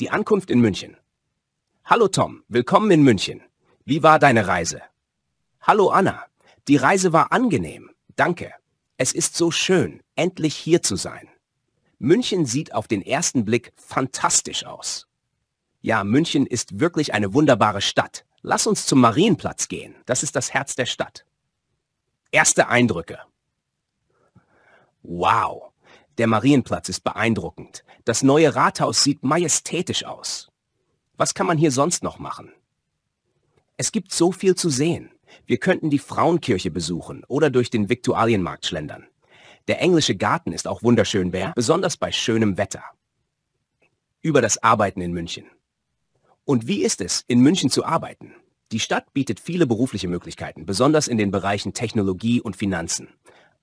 Die Ankunft in München. Hallo Tom, willkommen in München. Wie war deine Reise? Hallo Anna, die Reise war angenehm. Danke. Es ist so schön, endlich hier zu sein. München sieht auf den ersten Blick fantastisch aus. Ja, München ist wirklich eine wunderbare Stadt. Lass uns zum Marienplatz gehen. Das ist das Herz der Stadt. Erste Eindrücke. Wow, der Marienplatz ist beeindruckend. Das neue Rathaus sieht majestätisch aus. Was kann man hier sonst noch machen? Es gibt so viel zu sehen. Wir könnten die Frauenkirche besuchen oder durch den Viktualienmarkt schlendern. Der englische Garten ist auch wunderschön, wer? besonders bei schönem Wetter. Über das Arbeiten in München. Und wie ist es, in München zu arbeiten? Die Stadt bietet viele berufliche Möglichkeiten, besonders in den Bereichen Technologie und Finanzen.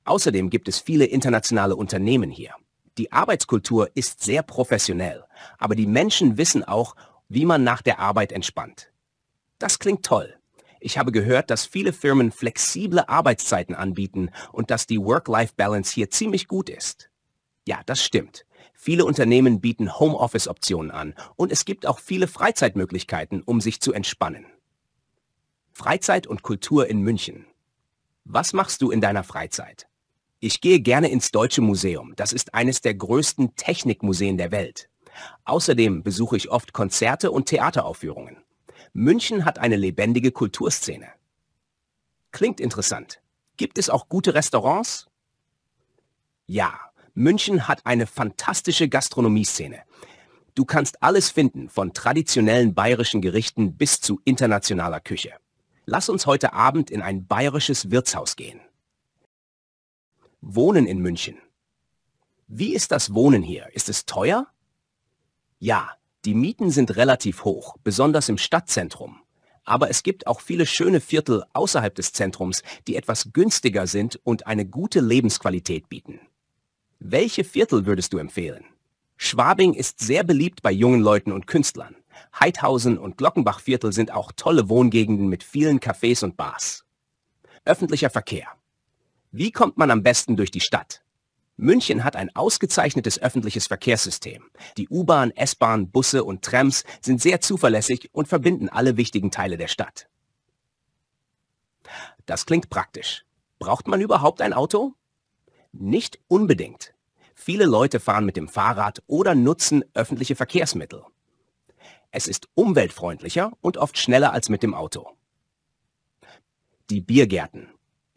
Außerdem gibt es viele internationale Unternehmen hier. Die Arbeitskultur ist sehr professionell, aber die Menschen wissen auch, wie man nach der Arbeit entspannt. Das klingt toll. Ich habe gehört, dass viele Firmen flexible Arbeitszeiten anbieten und dass die Work-Life-Balance hier ziemlich gut ist. Ja, das stimmt. Viele Unternehmen bieten Homeoffice-Optionen an und es gibt auch viele Freizeitmöglichkeiten, um sich zu entspannen. Freizeit und Kultur in München. Was machst du in deiner Freizeit? Ich gehe gerne ins Deutsche Museum. Das ist eines der größten Technikmuseen der Welt. Außerdem besuche ich oft Konzerte und Theateraufführungen. München hat eine lebendige Kulturszene. Klingt interessant. Gibt es auch gute Restaurants? Ja, München hat eine fantastische Gastronomieszene. Du kannst alles finden, von traditionellen bayerischen Gerichten bis zu internationaler Küche. Lass uns heute Abend in ein bayerisches Wirtshaus gehen. Wohnen in München. Wie ist das Wohnen hier? Ist es teuer? Ja, die Mieten sind relativ hoch, besonders im Stadtzentrum. Aber es gibt auch viele schöne Viertel außerhalb des Zentrums, die etwas günstiger sind und eine gute Lebensqualität bieten. Welche Viertel würdest du empfehlen? Schwabing ist sehr beliebt bei jungen Leuten und Künstlern. Heidhausen und Glockenbachviertel sind auch tolle Wohngegenden mit vielen Cafés und Bars. Öffentlicher Verkehr. Wie kommt man am besten durch die Stadt? München hat ein ausgezeichnetes öffentliches Verkehrssystem. Die U-Bahn, S-Bahn, Busse und Trams sind sehr zuverlässig und verbinden alle wichtigen Teile der Stadt. Das klingt praktisch. Braucht man überhaupt ein Auto? Nicht unbedingt. Viele Leute fahren mit dem Fahrrad oder nutzen öffentliche Verkehrsmittel. Es ist umweltfreundlicher und oft schneller als mit dem Auto. Die Biergärten.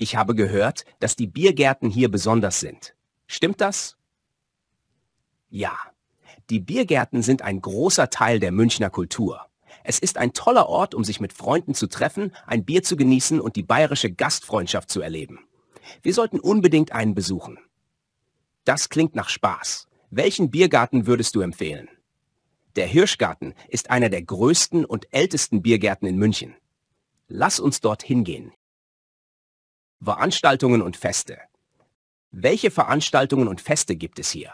Ich habe gehört, dass die Biergärten hier besonders sind. Stimmt das? Ja. Die Biergärten sind ein großer Teil der Münchner Kultur. Es ist ein toller Ort, um sich mit Freunden zu treffen, ein Bier zu genießen und die bayerische Gastfreundschaft zu erleben. Wir sollten unbedingt einen besuchen. Das klingt nach Spaß. Welchen Biergarten würdest du empfehlen? Der Hirschgarten ist einer der größten und ältesten Biergärten in München. Lass uns dort hingehen. Veranstaltungen und Feste. Welche Veranstaltungen und Feste gibt es hier?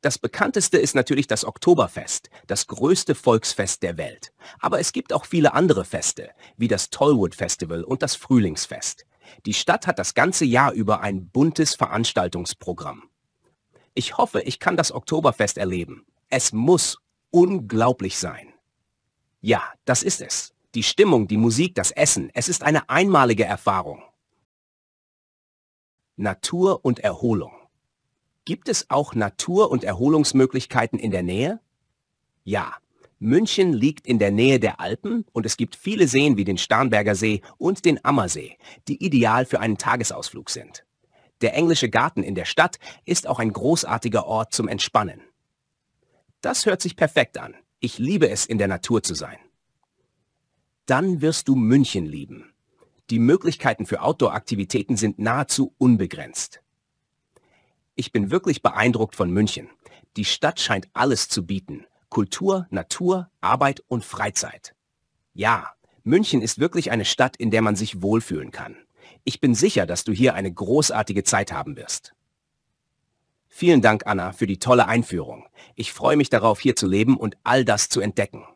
Das bekannteste ist natürlich das Oktoberfest, das größte Volksfest der Welt. Aber es gibt auch viele andere Feste, wie das Tollwood Festival und das Frühlingsfest. Die Stadt hat das ganze Jahr über ein buntes Veranstaltungsprogramm. Ich hoffe, ich kann das Oktoberfest erleben. Es muss unglaublich sein. Ja, das ist es. Die Stimmung, die Musik, das Essen, es ist eine einmalige Erfahrung. Natur und Erholung. Gibt es auch Natur- und Erholungsmöglichkeiten in der Nähe? Ja, München liegt in der Nähe der Alpen und es gibt viele Seen wie den Starnberger See und den Ammersee, die ideal für einen Tagesausflug sind. Der englische Garten in der Stadt ist auch ein großartiger Ort zum Entspannen. Das hört sich perfekt an. Ich liebe es, in der Natur zu sein. Dann wirst du München lieben. Die Möglichkeiten für Outdoor-Aktivitäten sind nahezu unbegrenzt. Ich bin wirklich beeindruckt von München. Die Stadt scheint alles zu bieten. Kultur, Natur, Arbeit und Freizeit. Ja, München ist wirklich eine Stadt, in der man sich wohlfühlen kann. Ich bin sicher, dass du hier eine großartige Zeit haben wirst. Vielen Dank, Anna, für die tolle Einführung. Ich freue mich darauf, hier zu leben und all das zu entdecken.